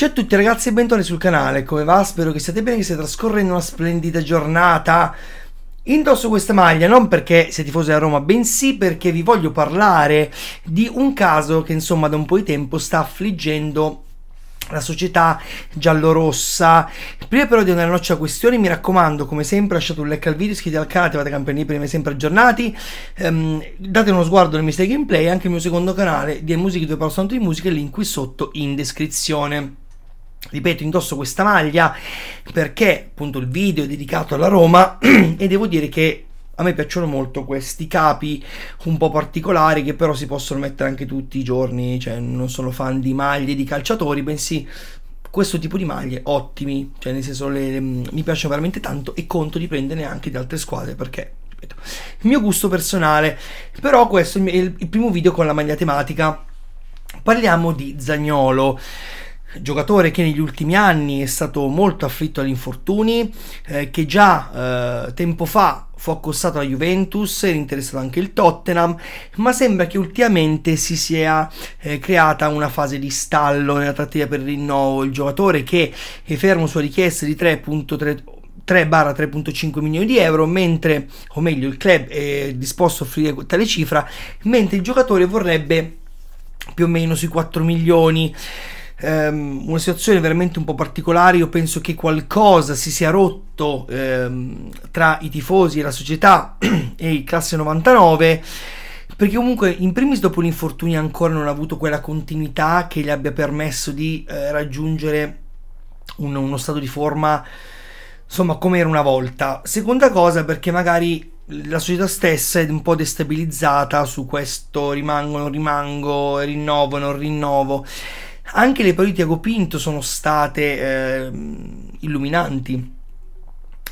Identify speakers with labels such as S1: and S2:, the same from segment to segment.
S1: Ciao a tutti ragazzi e bentornati sul canale, come va? Spero che siate bene, che state trascorrendo una splendida giornata. Indosso questa maglia non perché sei tifoso della Roma, bensì perché vi voglio parlare di un caso che insomma da un po' di tempo sta affliggendo la società giallorossa. Prima però di andare a noccia a questioni, mi raccomando, come sempre, lasciate un like al video, iscrivetevi al canale, attivate la campanellina per rimanere sempre aggiornati. Um, date uno sguardo al Mistake Gameplay e anche al mio secondo canale di Music dove parlo tanto di musica, il link qui sotto in descrizione ripeto, indosso questa maglia perché appunto il video è dedicato alla Roma e devo dire che a me piacciono molto questi capi un po' particolari che però si possono mettere anche tutti i giorni, cioè non sono fan di maglie di calciatori, bensì questo tipo di maglie ottimi, cioè nel senso le, mm, mi piacciono veramente tanto e conto di prenderne anche di altre squadre perché ripeto, il mio gusto personale, però questo è il, il primo video con la maglia tematica. Parliamo di Zagnolo giocatore che negli ultimi anni è stato molto afflitto agli infortuni, eh, che già eh, tempo fa fu accostato alla Juventus, era interessato anche il Tottenham, ma sembra che ultimamente si sia eh, creata una fase di stallo nella trattativa per il rinnovo. Il giocatore che è fermo su richiesta di 3.3 3-3.5 milioni di euro, mentre, o meglio, il club è disposto a offrire tale cifra, mentre il giocatore vorrebbe più o meno sui 4 milioni ehm, una situazione veramente un po' particolare, io penso che qualcosa si sia rotto ehm, tra i tifosi e la società e il classe 99 perché comunque in primis dopo l'infortunio ancora non ha avuto quella continuità che gli abbia permesso di eh, raggiungere un, uno stato di forma insomma come era una volta seconda cosa perché magari la società stessa è un po' destabilizzata su questo rimango non rimango rinnovo non rinnovo anche le parole di Tiago Pinto sono state eh, illuminanti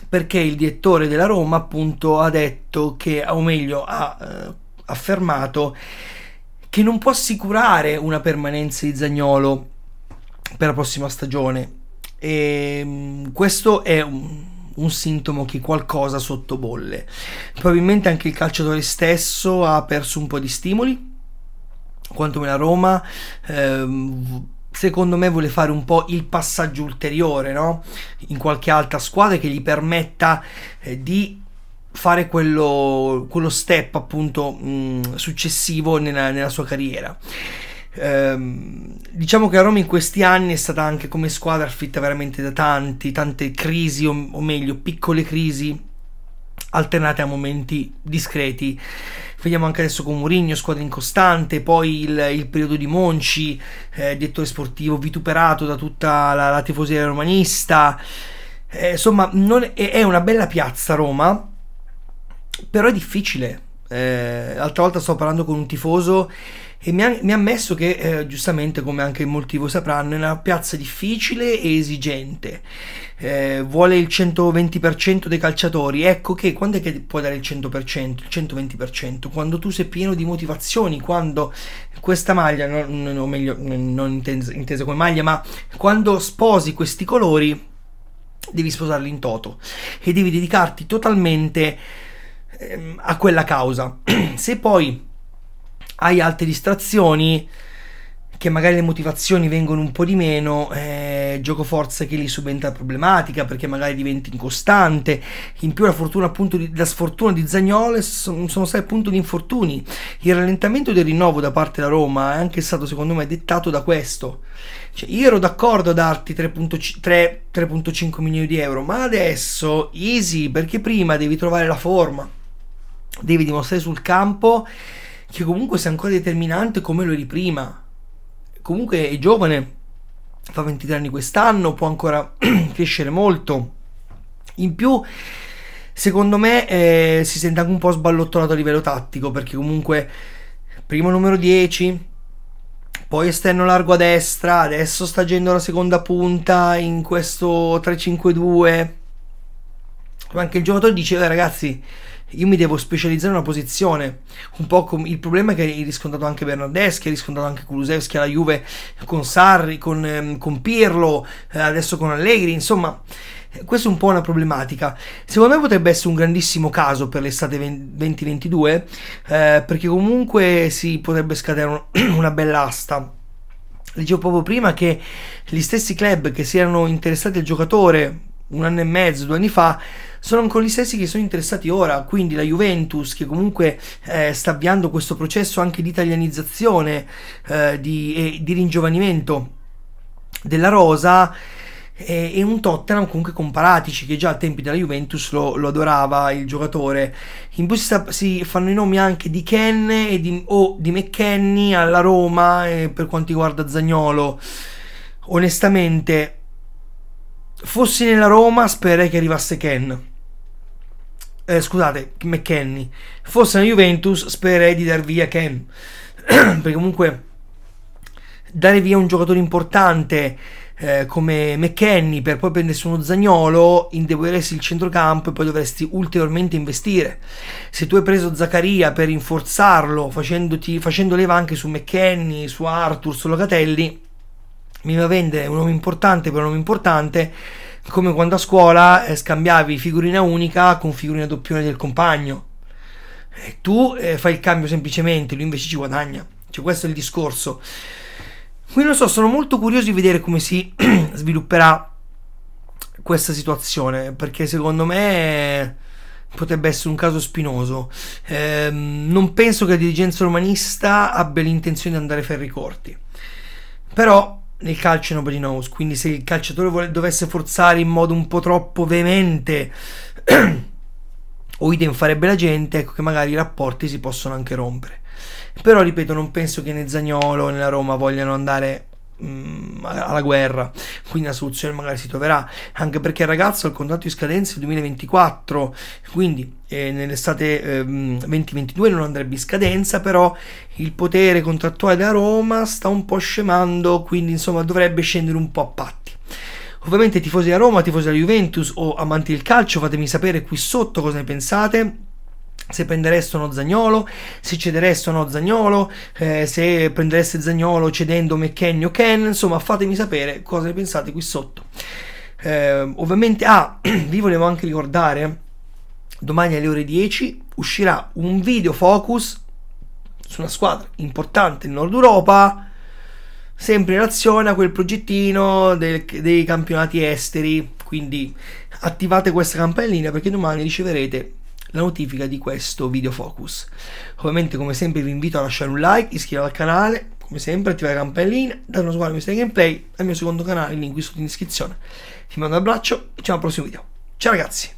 S1: perché il direttore della Roma appunto ha detto che, o meglio ha eh, affermato che non può assicurare una permanenza di Zagnolo per la prossima stagione e ehm, questo è un, un sintomo che qualcosa sottobolle probabilmente anche il calciatore stesso ha perso un po' di stimoli quantomeno a Roma, ehm, secondo me vuole fare un po' il passaggio ulteriore, no? In qualche altra squadra che gli permetta eh, di fare quello, quello step appunto mh, mm, successivo nella, nella, sua carriera. Ehm, diciamo che a Roma in questi anni è stata anche come squadra affitta veramente da tanti, tante crisi o, o meglio piccole crisi alternate a momenti discreti vediamo anche adesso con Mourinho, squadra incostante, poi il, il periodo di Monci, eh, direttore sportivo vituperato da tutta la, la tifoseria romanista. Eh, insomma, è, è, una bella piazza Roma, però è difficile. Eh, l'altra volta stavo parlando con un tifoso e mi ha, mi ha messo che, eh, giustamente, come anche molti voi sapranno, è una piazza difficile e esigente. Eh, vuole il 120% dei calciatori. Ecco che quando è che puoi dare il 100%, il 120%? Quando tu sei pieno di motivazioni, quando questa maglia, no, no, meglio, non intesa, intesa come maglia, ma quando sposi questi colori, devi sposarli in toto e devi dedicarti totalmente eh, a quella causa. Se poi hai altre distrazioni che magari le motivazioni vengono un po' di meno, eh, gioco forza che lì subentra problematica perché magari diventi incostante, in più la, fortuna, appunto, di, la sfortuna di Zagnole sono, sono stati appunto gli infortuni, il rallentamento del rinnovo da parte della Roma è anche stato secondo me dettato da questo, cioè, io ero d'accordo a darti 3.5 milioni di euro, ma adesso easy perché prima devi trovare la forma, devi dimostrare sul campo che comunque sia ancora determinante come lo eri prima. Comunque è giovane, fa 23 anni quest'anno, può ancora crescere molto. In più, secondo me, eh, si sente anche un po' sballottonato a livello tattico, perché comunque primo numero 10, poi esterno largo a destra, adesso sta agendo la seconda punta in questo 3-5-2. Ma anche il giocatore diceva eh, ragazzi, io mi devo specializzare in una posizione. Un po' come il problema che hai riscontrato anche Bernardeschi, hai riscontrato anche Kulusevski alla Juve con Sarri, con, ehm, con Pirlo, eh, adesso con Allegri, insomma. Eh, questa è un po' una problematica. Secondo me potrebbe essere un grandissimo caso per l'estate 2022, eh, perché comunque si potrebbe scadere una bella asta. Leggevo proprio prima che gli stessi club che si erano interessati al giocatore un anno e mezzo, due anni fa, sono ancora gli stessi che sono interessati ora, quindi la Juventus che comunque eh, sta avviando questo processo anche di italianizzazione eh, di, e di ringiovanimento della rosa e, e, un Tottenham comunque con Paratici che già a tempi della Juventus lo, lo adorava il giocatore. In più si, si, fanno i nomi anche di Ken e di, o di McKenny alla Roma eh, per quanto riguarda Zagnolo. Onestamente fossi nella Roma spererei che arrivasse Ken. Eh, scusate, McKenny. Fossi nella Juventus spererei di dar via Ken. Perché comunque dare via un giocatore importante eh, come McKenny per poi prendersi uno zagnolo, indeboliresti il centrocampo e poi dovresti ulteriormente investire. Se tu hai preso Zaccaria per rinforzarlo facendo leva anche su McKenny, su Arthur, su Locatelli, mi va a vendere un nome importante per un nome importante, come quando a scuola eh, scambiavi figurina unica con figurina doppione del compagno. E tu eh, fai il cambio semplicemente, lui invece ci guadagna. Cioè, questo è il discorso. Quindi non so, sono molto curioso di vedere come si svilupperà questa situazione, perché secondo me potrebbe essere un caso spinoso. Eh, non penso che la dirigenza romanista abbia l'intenzione di andare ferri corti. Però nel calcio nobody knows, quindi se il calciatore vole- dovesse forzare in modo un po' troppo veemente o idem farebbe la gente, ecco che magari i rapporti si possono anche rompere. Però ripeto, non penso che né Zagnolo né la Roma vogliano andare Mm, alla guerra quindi la soluzione magari si troverà anche perché il ragazzo ha il contratto di scadenza del 2024 quindi eh, nell'estate eh, 2022 non andrebbe in scadenza però il potere contrattuale da Roma sta un po' scemando quindi insomma dovrebbe scendere un po' a patti Ovviamente tifosi da Roma, tifosi della Juventus o amanti del calcio, fatemi sapere qui sotto cosa ne pensate se prendereste uno Zagnolo, se cedereste uno Zagnolo, eh, se prendereste Zagnolo cedendo McKenny o Ken, insomma fatemi sapere cosa ne pensate qui sotto. Eh, ovviamente, ah, vi volevo anche ricordare, domani alle ore 10 uscirà un video focus su una squadra importante in Nord Europa, sempre in relazione a quel progettino del, dei campionati esteri, quindi attivate questa campanellina perché domani riceverete la notifica di questo video focus. Ovviamente come sempre vi invito a lasciare un like, iscrivervi al canale, come sempre attivare la campanellina, dare uno sguardo ai miei gameplay, al mio secondo canale, link qui sotto in descrizione. Vi mando un abbraccio e ci vediamo al prossimo video. Ciao ragazzi!